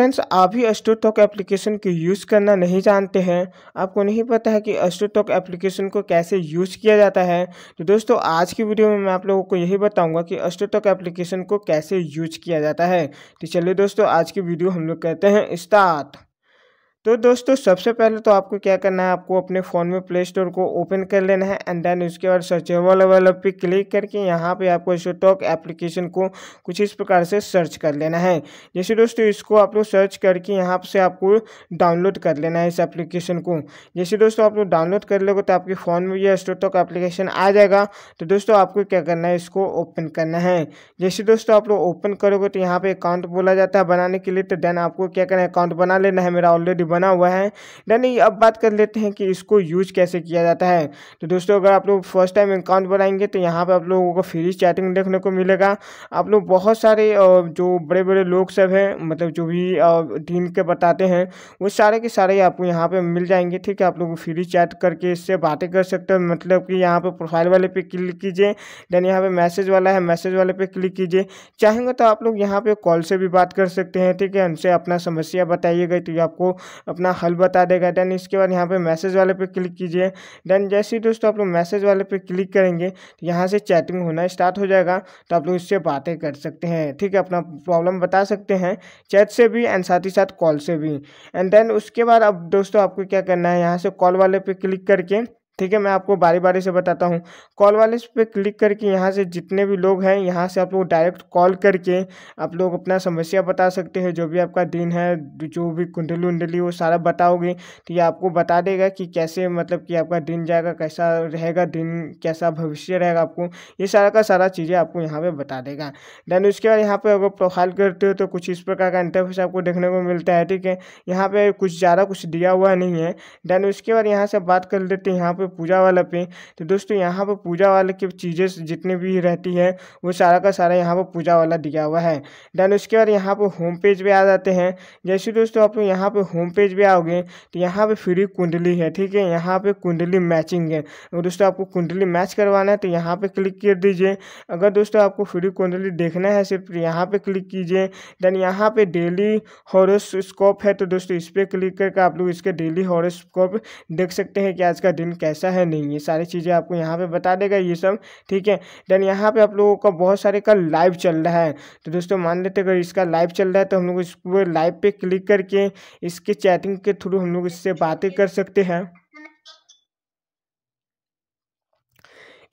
friends आप ही अस्टोटॉक application को use करना नहीं जानते हैं आपको नहीं पता है कि अस्टोटॉक एप्लीकेशन को कैसे यूज़ किया जाता है तो दोस्तों आज की वीडियो में मैं आप लोगों को यही बताऊंगा कि अस्टोटॉक एप्लीकेशन को कैसे यूज किया जाता है तो चलिए दोस्तों आज की वीडियो हम लोग कहते हैं स्टार्ट तो दोस्तों सबसे पहले तो आपको क्या करना है आपको अपने फ़ोन में प्ले स्टोर को ओपन कर लेना है एंड देन उसके बाद सर्चेबल वेलब पे क्लिक करके यहाँ पे आपको टॉक एप्लीकेशन को कुछ इस प्रकार से सर्च कर लेना है जैसे दोस्तों इसको आप लोग सर्च करके यहाँ से आपको डाउनलोड कर लेना है इस एप्लीकेशन को जैसे दोस्तों आप लोग डाउनलोड कर लेगा तो आपके फ़ोन में यह स्टॉक एप्लीकेशन आ जाएगा तो दोस्तों आपको क्या करना है इसको ओपन करना है जैसे दोस्तों आप लोग ओपन करोगे तो यहाँ पर अकाउंट बोला जाता है बनाने के लिए तो देन आपको क्या करना है अकाउंट बना लेना है मेरा ऑलरेडी बना हुआ है डन अब बात कर लेते हैं कि इसको यूज कैसे किया जाता है तो दोस्तों अगर आप लोग फर्स्ट टाइम अकाउंट बनाएंगे तो यहाँ पर आप लोगों को फ्री चैटिंग देखने को मिलेगा आप लोग बहुत सारे जो बड़े बड़े लोग सब हैं मतलब जो भी दिन के बताते हैं वो सारे के सारे आपको यहाँ पर मिल जाएंगे ठीक है आप लोग फ्री चैट करके इससे बातें कर सकते हो मतलब कि यहाँ पर प्रोफाइल वाले पे क्लिक कीजिए देन यहाँ पे मैसेज वाला है मैसेज वाले पे क्लिक कीजिए चाहेंगे तो आप लोग यहाँ पे कॉल से भी बात कर सकते हैं ठीक है उनसे अपना समस्या बताइएगा तो आपको अपना हल बता देगा देन इसके बाद यहाँ पे मैसेज वाले पे क्लिक कीजिए देन जैसे ही दोस्तों आप लोग मैसेज वाले पे क्लिक करेंगे तो यहाँ से चैटिंग होना स्टार्ट हो जाएगा तो आप लोग इससे बातें कर सकते हैं ठीक है अपना प्रॉब्लम बता सकते हैं चैट से भी एंड साथ ही साथ कॉल से भी एंड देन उसके बाद अब दोस्तों आपको क्या करना है यहाँ से कॉल वाले पे क्लिक करके ठीक है मैं आपको बारी बारी से बताता हूँ कॉल वाले पे क्लिक करके यहाँ से जितने भी लोग हैं यहाँ से आप लोग डायरेक्ट कॉल करके आप लोग अपना समस्या बता सकते हैं जो भी आपका दिन है जो भी कुंडली उंडली वो सारा बताओगे तो ये आपको बता देगा कि कैसे मतलब कि आपका दिन जाएगा कैसा रहेगा दिन कैसा भविष्य रहेगा आपको ये सारा का सारा चीज़ें आपको यहाँ पर बता देगा देन उसके बाद यहाँ पर अगर प्रोफाइल करते हो तो कुछ इस प्रकार का इंटरफेस आपको देखने को मिलता है ठीक है यहाँ पर कुछ ज़्यादा कुछ दिया हुआ नहीं है देन उसके बाद यहाँ से बात कर लेते हैं यहाँ पर पूजा वाला पे तो दोस्तों यहाँ पर पूजा वाले की चीज़ें जितनी भी रहती है वो सारा का सारा यहाँ पर पूजा वाला दिया हुआ है देन उसके बाद यहाँ पर होम पेज पे आ जाते हैं जैसे दोस्तों आप यहाँ पर होम पेज भी आओगे तो यहाँ पर फ्री कुंडली है ठीक है यहाँ पर कुंडली मैचिंग है और दोस्तों आपको कुंडली मैच करवाना है तो यहाँ पर क्लिक कर दीजिए अगर दोस्तों आपको फ्री कुंडली देखना है सिर्फ यहाँ पर क्लिक कीजिए देन यहाँ पर डेली हॉरोस्कोप है तो दोस्तों इस पर क्लिक करके आप लोग इसके डेली हॉरोस्कोप देख सकते हैं कि आज का दिन कैसे ऐसा है नहीं ये सारी चीज़ें आपको यहाँ पे बता देगा ये सब ठीक है देन यहाँ पे आप लोगों का बहुत सारे का लाइव चल रहा है तो दोस्तों मान लेते अगर इसका लाइव चल रहा है तो हम लोग इस पूरे लाइव पे क्लिक करके इसके चैटिंग के थ्रू हम लोग इससे बातें कर सकते हैं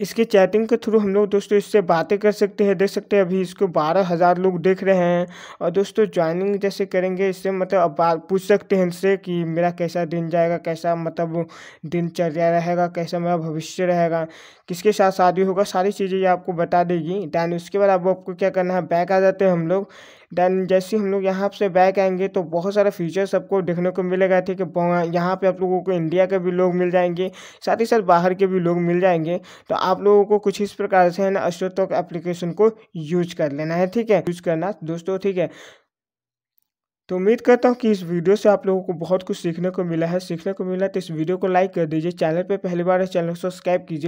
इसके चैटिंग के थ्रू हम लोग दोस्तों इससे बातें कर सकते हैं देख सकते हैं अभी इसको बारह हज़ार लोग देख रहे हैं और दोस्तों ज्वाइनिंग जैसे करेंगे इससे मतलब अब बात पूछ सकते हैं इनसे कि मेरा कैसा दिन जाएगा कैसा मतलब दिनचर्या रहेगा कैसा मेरा भविष्य रहेगा किसके साथ शादी होगा सारी चीज़ें ये आपको बता देगी दैन उसके बाद अब आपको क्या करना है बैक आ जाते हैं हम लोग देन जैसे हम लोग यहाँ से बैक आएंगे तो बहुत सारा फीचर्स आपको देखने को मिलेगा ठीक है यहाँ पे आप लोगों को इंडिया के भी लोग मिल जाएंगे साथ ही साथ बाहर के भी लोग मिल जाएंगे तो आप लोगों को कुछ इस प्रकार से है ना अश्वतोक एप्लीकेशन को यूज कर लेना है ठीक है यूज करना दोस्तों ठीक है तो उम्मीद करता हूँ कि इस वीडियो से आप लोगों को बहुत कुछ सीखने को मिला है सीखने को मिला तो इस वीडियो को लाइक कर दीजिए चैनल पर पहली बार चैनल को सब्सक्राइब कीजिए